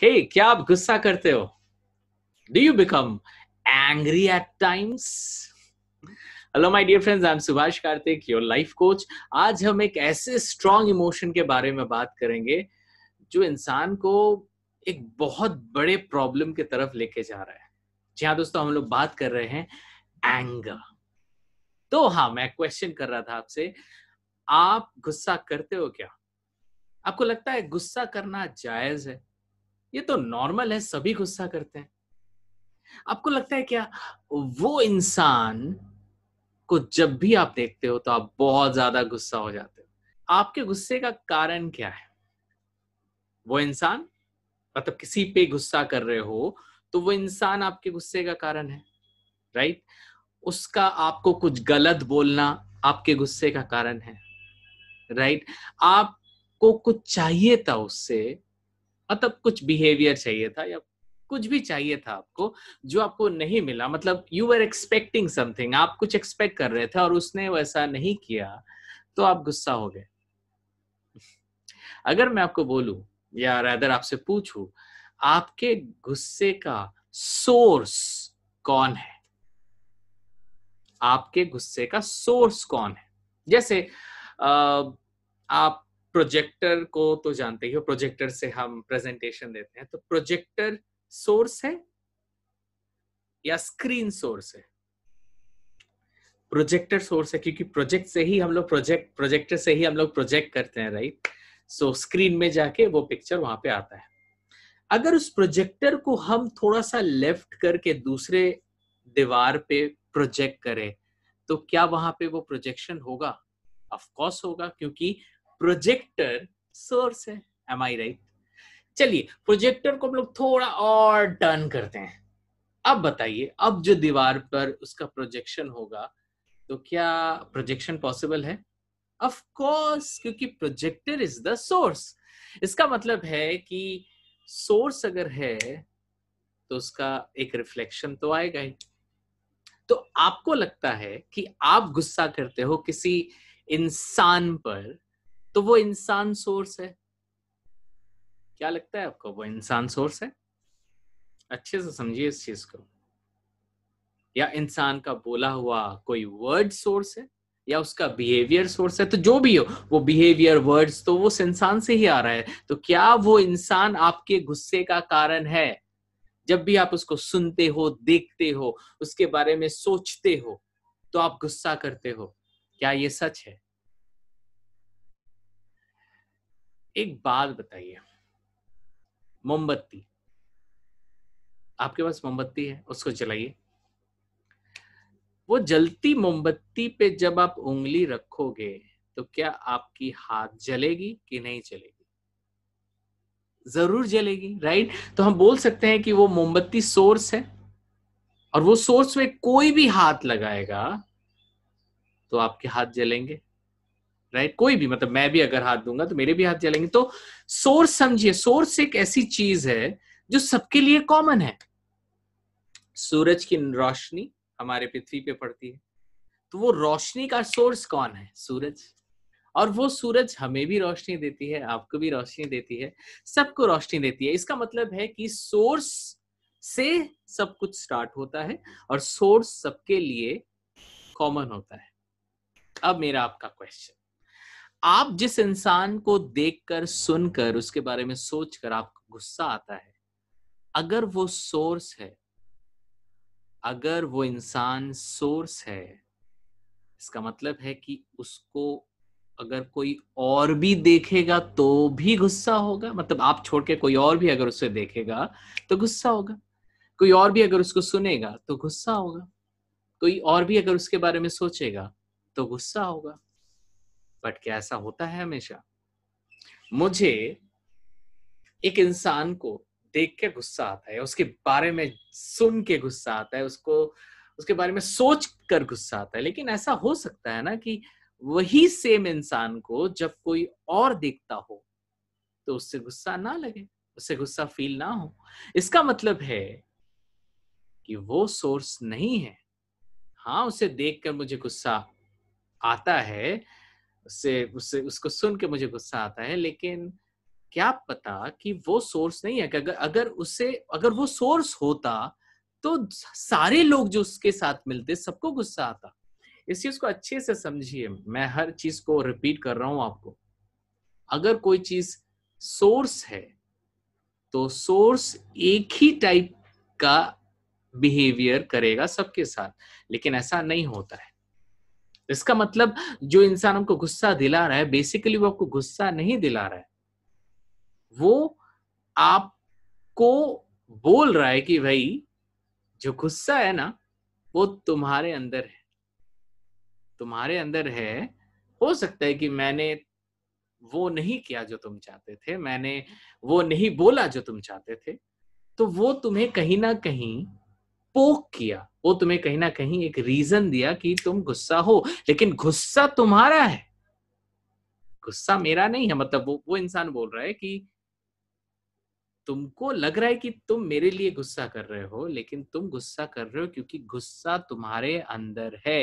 Hey, क्या आप गुस्सा करते हो do you become angry at times hello my dear friends I am Subhash Kartik your life coach आज हम एक ऐसे स्ट्रॉन्ग इमोशन के बारे में बात करेंगे जो इंसान को एक बहुत बड़े प्रॉब्लम की तरफ लेके जा रहा है जी हाँ दोस्तों हम लोग बात कर रहे हैं एंगर तो हाँ मैं क्वेश्चन कर रहा था आपसे आप गुस्सा करते हो क्या आपको लगता है गुस्सा करना जायज है ये तो नॉर्मल है सभी गुस्सा करते हैं आपको लगता है क्या वो इंसान को जब भी आप देखते हो तो आप बहुत ज्यादा गुस्सा हो जाते हो आपके गुस्से का कारण क्या है वो इंसान मतलब किसी पे गुस्सा कर रहे हो तो वो इंसान आपके गुस्से का कारण है राइट उसका आपको कुछ गलत बोलना आपके गुस्से का कारण है राइट आपको कुछ चाहिए था उससे मतलब कुछ बिहेवियर चाहिए था या कुछ भी चाहिए था आपको जो आपको नहीं मिला मतलब यू आर एक्सपेक्टिंग समथिंग आप कुछ एक्सपेक्ट कर रहे थे और उसने वैसा नहीं किया तो आप गुस्सा हो गए अगर मैं आपको बोलूं या रादर आपसे पूछूं आपके गुस्से का सोर्स कौन है आपके गुस्से का सोर्स कौन है जैसे आप प्रोजेक्टर को तो जानते ही हो प्रोजेक्टर से हम प्रेजेंटेशन देते हैं तो प्रोजेक्टर सोर्स है या स्क्रीन सोर्स है प्रोजेक्टर सोर्स है क्योंकि प्रोजेक्ट से ही हम लोग प्रोजेक्ट प्रोजेक्टर से ही हम लोग प्रोजेक्ट करते हैं राइट सो स्क्रीन में जाके वो पिक्चर वहां पे आता है अगर उस प्रोजेक्टर को हम थोड़ा सा लेफ्ट करके दूसरे दीवार पे प्रोजेक्ट करें तो क्या वहां पे वो प्रोजेक्शन होगा ऑफ कोर्स होगा क्योंकि प्रोजेक्टर सोर्स है एम आई राइट चलिए प्रोजेक्टर को हम लोग थोड़ा और टर्न करते हैं अब बताइए अब जो दीवार पर उसका प्रोजेक्शन होगा तो क्या प्रोजेक्शन पॉसिबल है ऑफ कोर्स क्योंकि प्रोजेक्टर इज द सोर्स इसका मतलब है कि सोर्स अगर है तो उसका एक रिफ्लेक्शन तो आएगा ही तो आपको लगता है कि आप गुस्सा करते हो किसी इंसान पर तो वो इंसान सोर्स है क्या लगता है आपको वो इंसान सोर्स है अच्छे से समझिए इस चीज को या इंसान का बोला हुआ कोई वर्ड सोर्स है या उसका बिहेवियर सोर्स है तो जो भी हो वो बिहेवियर वर्ड्स तो वो इंसान से ही आ रहा है तो क्या वो इंसान आपके गुस्से का कारण है जब भी आप उसको सुनते हो देखते हो उसके बारे में सोचते हो तो आप गुस्सा करते हो क्या ये सच है एक बात बताइए मोमबत्ती आपके पास मोमबत्ती है उसको जलाइए वो जलती मोमबत्ती पे जब आप उंगली रखोगे तो क्या आपकी हाथ जलेगी कि नहीं जलेगी जरूर जलेगी राइट तो हम बोल सकते हैं कि वो मोमबत्ती सोर्स है और वो सोर्स में कोई भी हाथ लगाएगा तो आपके हाथ जलेंगे राइट कोई भी मतलब मैं भी अगर हाथ दूंगा तो मेरे भी हाथ जलेंगे तो सोर्स समझिए सोर्स एक ऐसी चीज है जो सबके लिए कॉमन है सूरज की रोशनी हमारे पृथ्वी पे पड़ती है तो वो रोशनी का सोर्स कौन है सूरज और वो सूरज हमें भी रोशनी देती है आपको भी रोशनी देती है सबको रोशनी देती है इसका मतलब है कि सोर्स से सब कुछ स्टार्ट होता है और सोर्स सबके लिए कॉमन होता है अब मेरा आपका क्वेश्चन आप जिस इंसान को देखकर सुनकर उसके बारे में सोचकर आपको गुस्सा आता है अगर वो सोर्स है अगर वो इंसान सोर्स है इसका मतलब है कि उसको अगर कोई और भी देखेगा तो भी गुस्सा होगा मतलब आप छोड़ के कोई और भी अगर उसे देखेगा तो गुस्सा होगा कोई और भी अगर उसको सुनेगा तो गुस्सा होगा कोई और भी अगर उसके बारे में सोचेगा तो गुस्सा होगा बट क्या ऐसा होता है हमेशा मुझे एक इंसान को देख के गुस्सा आता है उसके बारे में सुन के गुस्सा आता है उसको उसके बारे में सोच कर गुस्सा आता है लेकिन ऐसा हो सकता है ना कि वही सेम इंसान को जब कोई और देखता हो तो उससे गुस्सा ना लगे उससे गुस्सा फील ना हो इसका मतलब है कि वो सोर्स नहीं है हाँ उसे देखकर मुझे गुस्सा आता है उससे उससे उसको सुन के मुझे गुस्सा आता है लेकिन क्या पता कि वो सोर्स नहीं है कि अगर अगर उससे अगर वो सोर्स होता तो सारे लोग जो उसके साथ मिलते सबको गुस्सा आता इस चीज को अच्छे से समझिए मैं हर चीज को रिपीट कर रहा हूं आपको अगर कोई चीज सोर्स है तो सोर्स एक ही टाइप का बिहेवियर करेगा सबके साथ लेकिन ऐसा नहीं होता है इसका मतलब जो इंसान हमको गुस्सा दिला रहा है बेसिकली वो आपको गुस्सा नहीं दिला रहा है वो आपको बोल रहा है कि भाई जो गुस्सा है ना वो तुम्हारे अंदर है तुम्हारे अंदर है हो सकता है कि मैंने वो नहीं किया जो तुम चाहते थे मैंने वो नहीं बोला जो तुम चाहते थे तो वो तुम्हें कहीं ना कहीं पोक किया वो तुम्हें कहीं ना कहीं एक रीजन दिया कि तुम गुस्सा हो लेकिन गुस्सा तुम्हारा है गुस्सा मेरा नहीं है मतलब वो वो इंसान बोल रहा है कि तुमको लग रहा है कि तुम मेरे लिए गुस्सा कर रहे हो लेकिन तुम गुस्सा कर रहे हो क्योंकि गुस्सा तुम्हारे अंदर है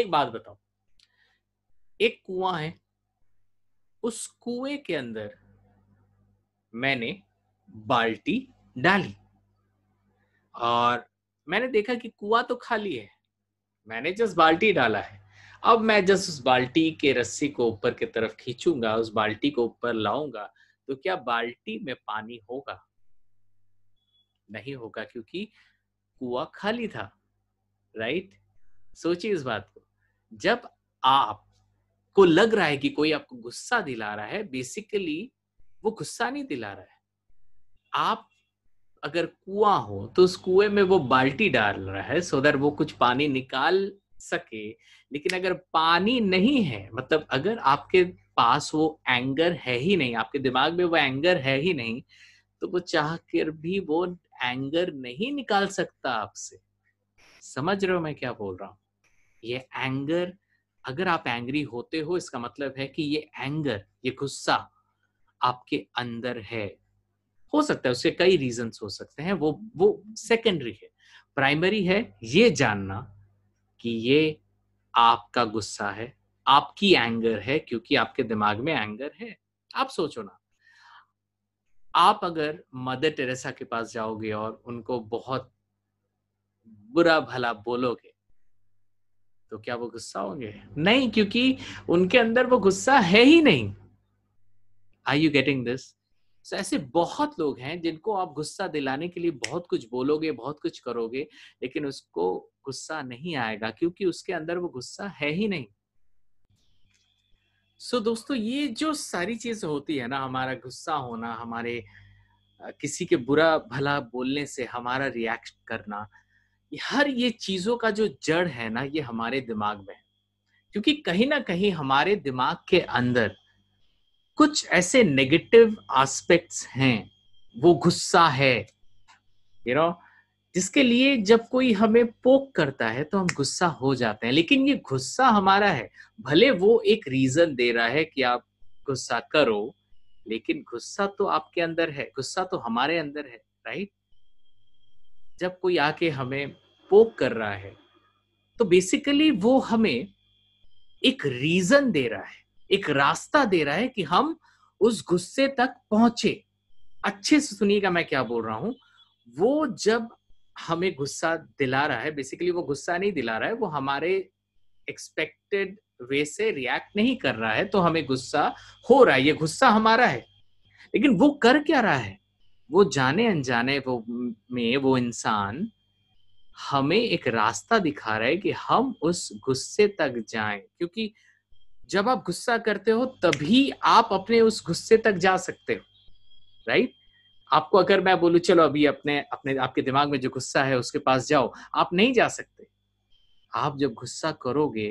एक बात बताओ एक कुआं है उस कुएं के अंदर मैंने बाल्टी डाली और मैंने देखा कि कुआ तो खाली है मैंने जस्ट बाल्टी डाला है अब मैं जस्ट उस बाल्टी के रस्सी को ऊपर की तरफ खींचूंगा उस बाल्टी को ऊपर लाऊंगा तो क्या बाल्टी में पानी होगा नहीं होगा क्योंकि कुआ खाली था राइट सोचिए इस बात को जब आप को लग रहा है कि कोई आपको गुस्सा दिला रहा है बेसिकली वो गुस्सा नहीं दिला रहा है आप अगर कुआं हो तो उस कुएं में वो बाल्टी डाल रहा है सो दैट वो कुछ पानी निकाल सके लेकिन अगर पानी नहीं है मतलब अगर आपके पास वो एंगर है ही नहीं आपके दिमाग में वो एंगर है ही नहीं तो वो चाह कर भी वो एंगर नहीं निकाल सकता आपसे समझ रहे हो मैं क्या बोल रहा हूं ये एंगर अगर आप एंग्री होते हो इसका मतलब है कि ये एंगर ये गुस्सा आपके अंदर है हो सकता है उसके कई रीजन हो सकते हैं वो वो सेकेंडरी है प्राइमरी है ये जानना कि ये आपका गुस्सा है आपकी एंगर है क्योंकि आपके दिमाग में एंगर है आप सोचो ना आप अगर मदर टेरेसा के पास जाओगे और उनको बहुत बुरा भला बोलोगे तो क्या वो गुस्सा होंगे नहीं क्योंकि उनके अंदर वो गुस्सा है ही नहीं I you getting this so so, ऐसे बहुत लोग हैं जिनको आप गुस्सा दिलाने के लिए बहुत कुछ बोलोगे बहुत कुछ करोगे लेकिन उसको गुस्सा नहीं आएगा क्योंकि उसके अंदर वो गुस्सा है ही नहीं सो so, दोस्तों ये जो सारी चीज होती है ना हमारा गुस्सा होना हमारे किसी के बुरा भला बोलने से हमारा रिएक्ट करना हर ये चीजों का जो जड़ है ना ये हमारे दिमाग में है क्योंकि कहीं ना कहीं हमारे दिमाग के अंदर कुछ ऐसे नेगेटिव एस्पेक्ट्स हैं वो गुस्सा है यू you नो know, जिसके लिए जब कोई हमें पोक करता है तो हम गुस्सा हो जाते हैं लेकिन ये गुस्सा हमारा है भले वो एक रीजन दे रहा है कि आप गुस्सा करो लेकिन गुस्सा तो आपके अंदर है गुस्सा तो हमारे अंदर है राइट जब कोई आके हमें पोक कर रहा है तो बेसिकली वो हमें एक रीजन दे रहा है एक रास्ता दे रहा है कि हम उस गुस्से तक पहुंचे अच्छे से सुनिएगा मैं क्या बोल रहा हूं वो जब हमें गुस्सा दिला रहा है बेसिकली वो गुस्सा नहीं दिला रहा है वो हमारे एक्सपेक्टेड वे से रिएक्ट नहीं कर रहा है तो हमें गुस्सा हो रहा है ये गुस्सा हमारा है लेकिन वो कर क्या रहा है वो जाने अनजाने वो में वो इंसान हमें एक रास्ता दिखा रहा है कि हम उस गुस्से तक जाएं क्योंकि जब आप गुस्सा करते हो तभी आप अपने उस गुस्से तक जा सकते हो राइट आपको अगर मैं बोलू चलो अभी अपने अपने आपके दिमाग में जो गुस्सा है उसके पास जाओ आप नहीं जा सकते आप जब गुस्सा करोगे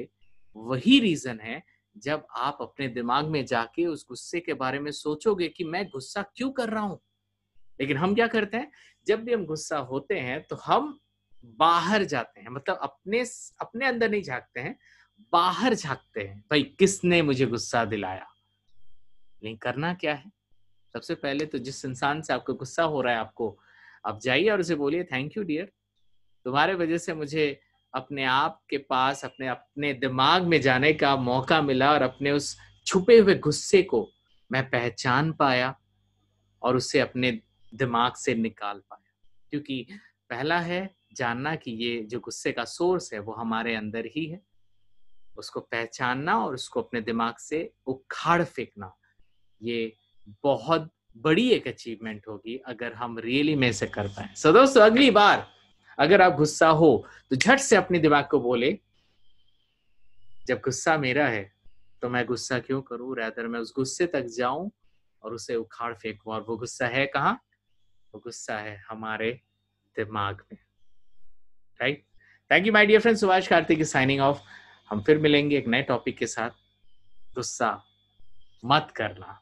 वही रीजन है जब आप अपने दिमाग में जाके उस गुस्से के बारे में सोचोगे कि मैं गुस्सा क्यों कर रहा हूं लेकिन हम क्या करते हैं जब भी हम गुस्सा होते हैं तो हम बाहर जाते हैं मतलब अपने अपने अंदर नहीं झांकते हैं बाहर झांकते हैं भाई किसने मुझे गुस्सा दिलाया नहीं करना क्या है सबसे पहले तो जिस इंसान से आपको गुस्सा हो रहा है आपको आप जाइए और उसे बोलिए थैंक यू डियर तुम्हारे वजह से मुझे अपने आप के पास अपने अपने दिमाग में जाने का मौका मिला और अपने उस छुपे हुए गुस्से को मैं पहचान पाया और उसे अपने दिमाग से निकाल पाया क्योंकि पहला है जानना कि ये जो गुस्से का सोर्स है वो हमारे अंदर ही है उसको पहचानना और उसको अपने दिमाग से उखाड़ फेंकना ये बहुत बड़ी एक अचीवमेंट होगी अगर हम रियली में से कर पाए सो दोस्तों अगली बार अगर आप गुस्सा हो तो झट से अपने दिमाग को बोले जब गुस्सा मेरा है तो मैं गुस्सा क्यों करूं रैदर मैं उस गुस्से तक जाऊं और उसे उखाड़ फेंकू और वो गुस्सा है कहाँ वो गुस्सा है हमारे दिमाग में right thank you my dear friend Subhash Kartik signing off हम फिर मिलेंगे एक नए टॉपिक के साथ गुस्सा मत करना